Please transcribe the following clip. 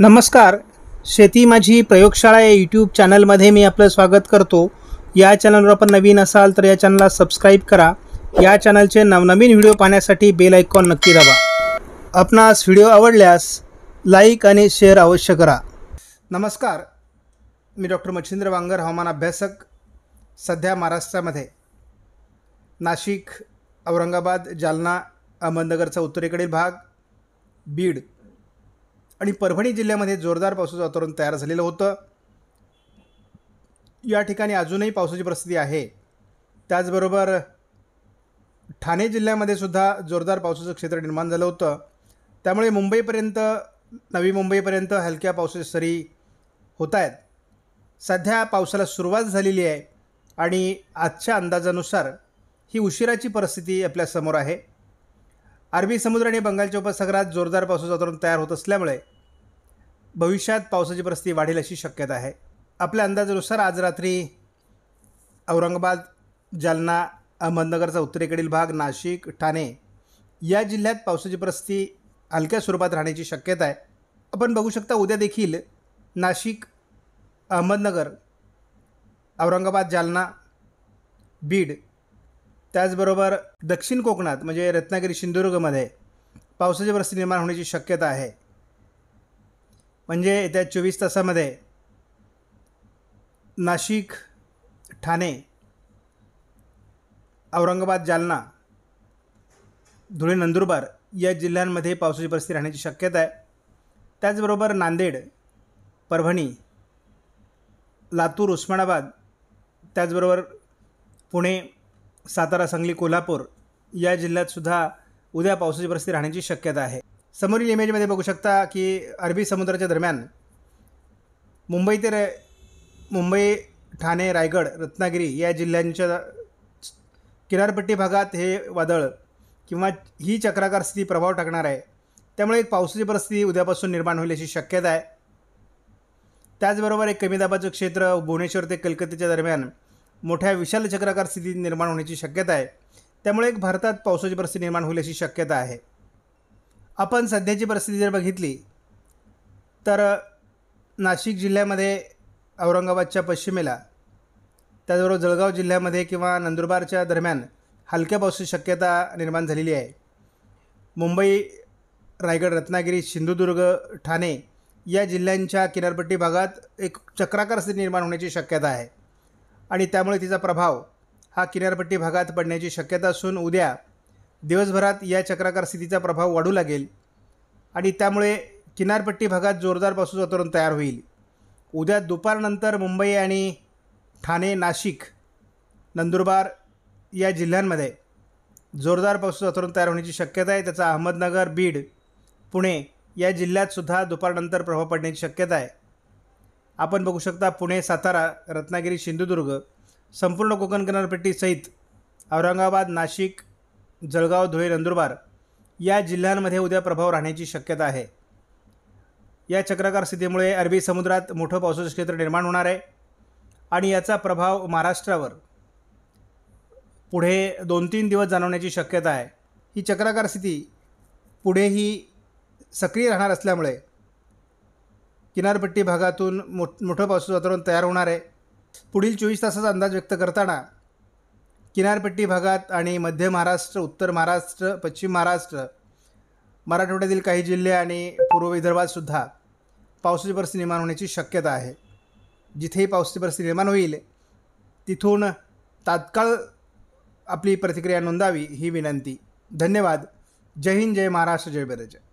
नमस्कार शेती माझी प्रयोगशाळा या यूट्यूब चॅनलमध्ये मी आपलं स्वागत करतो या चॅनलवर आपण नवीन असाल तर या चॅनलला सबस्क्राईब करा या चॅनलचे नवनवीन व्हिडिओ पाहण्यासाठी बेल आयकॉन नक्की दाबा आपणास व्हिडिओ आवडल्यास लाईक आणि शेअर अवश्य करा नमस्कार मी डॉक्टर मच्छिंद्र वांगर हवामान अभ्यासक सध्या महाराष्ट्रामध्ये नाशिक औरंगाबाद जालना अहमदनगरचा उत्तरेकडील भाग बीड आणि परभणी जिल्ह्यामध्ये जोरदार पावसाचं वातावरण तयार झालेलं होतं या ठिकाणी अजूनही पावसाची परिस्थिती आहे त्याचबरोबर ठाणे जिल्ह्यामध्ये सुद्धा जोरदार पावसाचं क्षेत्र निर्माण झालं होतं त्यामुळे मुंबईपर्यंत नवी मुंबईपर्यंत हलक्या पावसाच्या सरी होत आहेत सध्या पावसाला सुरुवात झालेली आहे आणि आजच्या अंदाजानुसार ही उशिराची परिस्थिती आपल्यासमोर आहे अरबी समुद्र आणि बंगालच्या उपसागरात जोरदार पावसाचं वातावरण तयार होत असल्यामुळे भविष्यात पावसाची परिस्थिती वाढेल अशी शक्यता आहे आपल्या अंदाजानुसार आज रात्री औरंगाबाद जालना अहमदनगरचा उत्तरेकडील भाग नाशिक ठाणे या जिल्ह्यात पावसाची परिस्थिती हलक्या स्वरूपात राहण्याची शक्यता आहे आपण बघू शकता उद्या देखील नाशिक अहमदनगर औरंगाबाद जालना बीड त्याचबरोबर दक्षिण कोकणात म्हणजे रत्नागिरी सिंधुदुर्गमध्ये पावसाची परिस्थिती निर्माण होण्याची शक्यता आहे म्हणजे येत्या चोवीस तासामध्ये नाशिक ठाणे औरंगाबाद जालना धुळे नंदुरबार या जिल्ह्यांमध्ये पावसाची परिस्थिती राहण्याची शक्यता आहे त्याचबरोबर नांदेड परभणी लातूर उस्मानाबाद त्याचबरोबर पुणे सातारा सांगली कोल्हापूर या जिल्ह्यातसुद्धा उद्या पावसाची परिस्थिती राहण्याची शक्यता आहे समोरील इमेजमध्ये बघू शकता की अरबी समुद्राच्या दरम्यान मुंबई ते र मुंबई ठाणे रायगड रत्नागिरी या जिल्ह्यांच्या किनारपट्टी भागात हे वादळ किंवा ही चक्राकार स्थिती प्रभाव टाकणार आहे त्यामुळे एक पावसाची परिस्थिती उद्यापासून निर्माण होईल अशी शक्यता आहे त्याचबरोबर एक कमी दाबाचं क्षेत्र भुवनेश्वर ते कलकत्तेच्या दरम्यान मोठ्या विशाल चक्राकार स्थिती निर्माण होण्याची शक्यता आहे त्यामुळे एक भारतात पावसाची परिस्थिती निर्माण होईल अशी शक्यता आहे आपण सध्याची परिस्थिती जर बघितली तर नाशिक जिल्ह्यामध्ये औरंगाबादच्या पश्चिमेला त्याचबरोबर जळगाव जिल्ह्यामध्ये किंवा नंदुरबारच्या दरम्यान हलक्या पावसाची शक्यता निर्माण झालेली आहे मुंबई रायगड रत्नागिरी सिंधुदुर्ग ठाणे या जिल्ह्यांच्या किनारपट्टी भागात एक चक्राकार स्थिती निर्माण होण्याची शक्यता आहे आणि त्यामुळे तिचा प्रभाव हा किनारपट्टी भागात पडण्याची शक्यता असून उद्या दिवसभरात या चक्राकार स्थितीचा प्रभाव वाढू लागेल आणि त्यामुळे किनारपट्टी भागात जोरदार पाऊस वातावरण तयार होईल उद्या दुपारनंतर मुंबई आणि ठाणे नाशिक नंदुरबार या जिल्ह्यांमध्ये जोरदार पाऊस वातावरण तयार होण्याची शक्यता आहे त्याचा अहमदनगर बीड पुणे या जिल्ह्यातसुद्धा दुपारनंतर प्रभाव पडण्याची शक्यता आहे आपण बघू शकता पुणे सातारा रत्नागिरी सिंधुदुर्ग संपूर्ण कोकण किनारपट्टीसहित औरंगाबाद नाशिक जळगाव धुळे नंदुरबार या जिल्ह्यांमध्ये उद्या प्रभाव राहण्याची शक्यता आहे या चक्राकार स्थितीमुळे अरबी समुद्रात मोठं पावसाचं क्षेत्र निर्माण होणार आहे आणि याचा प्रभाव महाराष्ट्रावर पुढे दोन तीन दिवस जाणवण्याची शक्यता आहे ही चक्राकार स्थिती पुढेही सक्रिय राहणार असल्यामुळे किनारपट्टी भागातून मोठ मोठं पावसाचं वातावरण तयार होणार आहे पुढील चोवीस तासाचा अंदाज व्यक्त करताना किनारपट्टी भागात आणि मध्य महाराष्ट्र उत्तर महाराष्ट्र पश्चिम महाराष्ट्र मराठवाड्यातील काही जिल्हे आणि पूर्व विदर्भातसुद्धा पावसाची परिस्थिती निर्माण होण्याची शक्यता आहे जिथेही पावसाची परिस्थिती निर्माण होईल तिथून तात्काळ आपली प्रतिक्रिया नोंदावी ही विनंती धन्यवाद जय हिंद जय महाराष्ट्र जय बिराज